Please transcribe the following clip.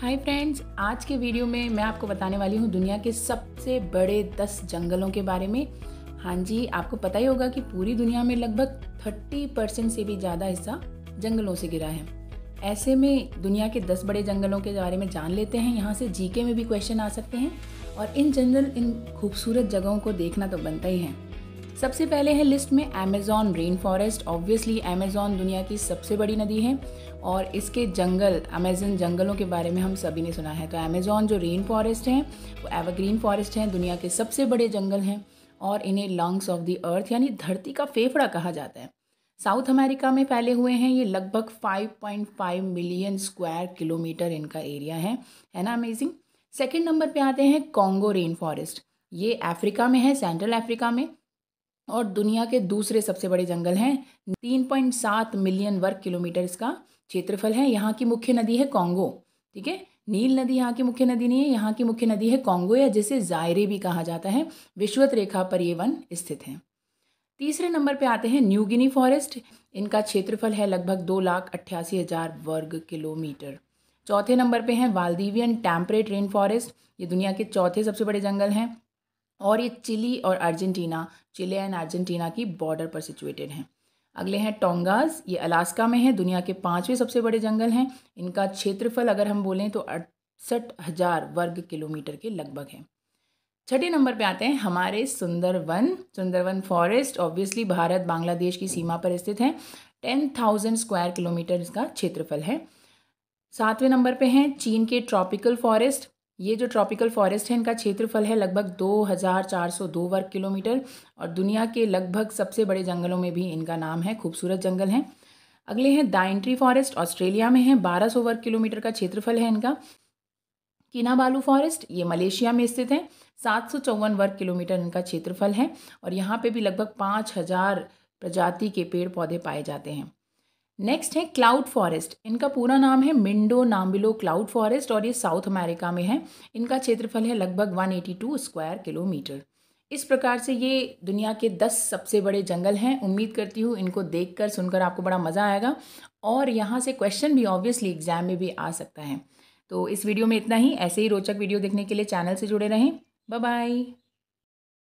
hi friends आज के video में मैं आपको बताने वाली हूँ दुनिया के सबसे बड़े दस जंगलों के बारे में हाँ जी आपको पता ही होगा कि पूरी दुनिया में लगभग थर्टी परसेंट से भी ज़्यादा हिस्सा जंगलों से गिरा है ऐसे में दुनिया के दस बड़े जंगलों के बारे में जान लेते हैं यहाँ से जीके में भी क्वेश्चन आ सकते हैं और इन जनरल इन खूबसूरत जगहों को देखना तो बनता ही है सबसे पहले है लिस्ट में Amazon rain forest obviously Amazon दुनिया की सबसे बड़ी नदी है और इसके जंगल अमेजन जंगलों के बारे में हम सभी ने सुना है तो अमेजॉन जो रेन फॉरेस्ट हैं वो एवरग्रीन फॉरेस्ट हैं दुनिया के सबसे बड़े जंगल हैं और इन्हें लंग्स ऑफ द अर्थ यानी धरती का फेफड़ा कहा जाता है साउथ अमेरिका में फैले हुए हैं ये लगभग 5.5 मिलियन स्क्वायर किलोमीटर इनका एरिया है है ना अमेजिंग सेकेंड नंबर पे आते हैं कॉन्गो रेन फॉरेस्ट ये अफ्रीका में है सेंट्रल अफ्रीका में और दुनिया के दूसरे सबसे बड़े जंगल हैं 3.7 मिलियन वर्ग किलोमीटर इसका क्षेत्रफल है यहाँ की मुख्य नदी है कॉन्गो ठीक है नील नदी यहाँ की मुख्य नदी नहीं है यहाँ की मुख्य नदी है कॉन्गो या जिसे जायरे भी कहा जाता है विश्वत रेखा पर ये वन स्थित है तीसरे नंबर पे आते हैं न्यू गिनी फॉरेस्ट इनका क्षेत्रफल है लगभग दो लाख अट्ठासी हज़ार वर्ग किलोमीटर चौथे नंबर पे हैं वालदीवियन टैम्परेट रेन फॉरेस्ट ये दुनिया के चौथे सबसे बड़े जंगल हैं और ये चिली और अर्जेंटीना चिले एंड अर्जेंटीना की बॉर्डर पर सिचुएटेड हैं अगले हैं टोंगाज ये अलास्का में है दुनिया के पाँचवें सबसे बड़े जंगल हैं इनका क्षेत्रफल अगर हम बोलें तो अड़सठ हज़ार वर्ग किलोमीटर के लगभग है छठे नंबर पे आते हैं हमारे सुंदरवन सुंदरवन फॉरेस्ट ऑब्वियसली भारत बांग्लादेश की सीमा पर स्थित है टेन थाउजेंड स्क्वायर किलोमीटर इसका क्षेत्रफल है सातवें नंबर पे हैं चीन के ट्रॉपिकल फॉरेस्ट ये जो ट्रॉपिकल फॉरेस्ट है इनका क्षेत्रफल है लगभग 2402 वर्ग किलोमीटर और दुनिया के लगभग सबसे बड़े जंगलों में भी इनका नाम है खूबसूरत जंगल हैं अगले हैं दाइंट्री फॉरेस्ट ऑस्ट्रेलिया में है 1200 वर्ग किलोमीटर का क्षेत्रफल है इनका किनाबालू फॉरेस्ट ये मलेशिया में स्थित है सात वर्ग किलोमीटर इनका क्षेत्रफल है और यहाँ पर भी लगभग पाँच प्रजाति के पेड़ पौधे पाए जाते हैं नेक्स्ट है क्लाउड फॉरेस्ट इनका पूरा नाम है मिंडो नाम्बिलो क्लाउड फॉरेस्ट और ये साउथ अमेरिका में है इनका क्षेत्रफल है लगभग 182 स्क्वायर किलोमीटर इस प्रकार से ये दुनिया के दस सबसे बड़े जंगल हैं उम्मीद करती हूँ इनको देख कर सुनकर आपको बड़ा मज़ा आएगा और यहाँ से क्वेश्चन भी ऑब्वियसली एग्जाम में भी आ सकता है तो इस वीडियो में इतना ही ऐसे ही रोचक वीडियो देखने के लिए चैनल से जुड़े रहें बाय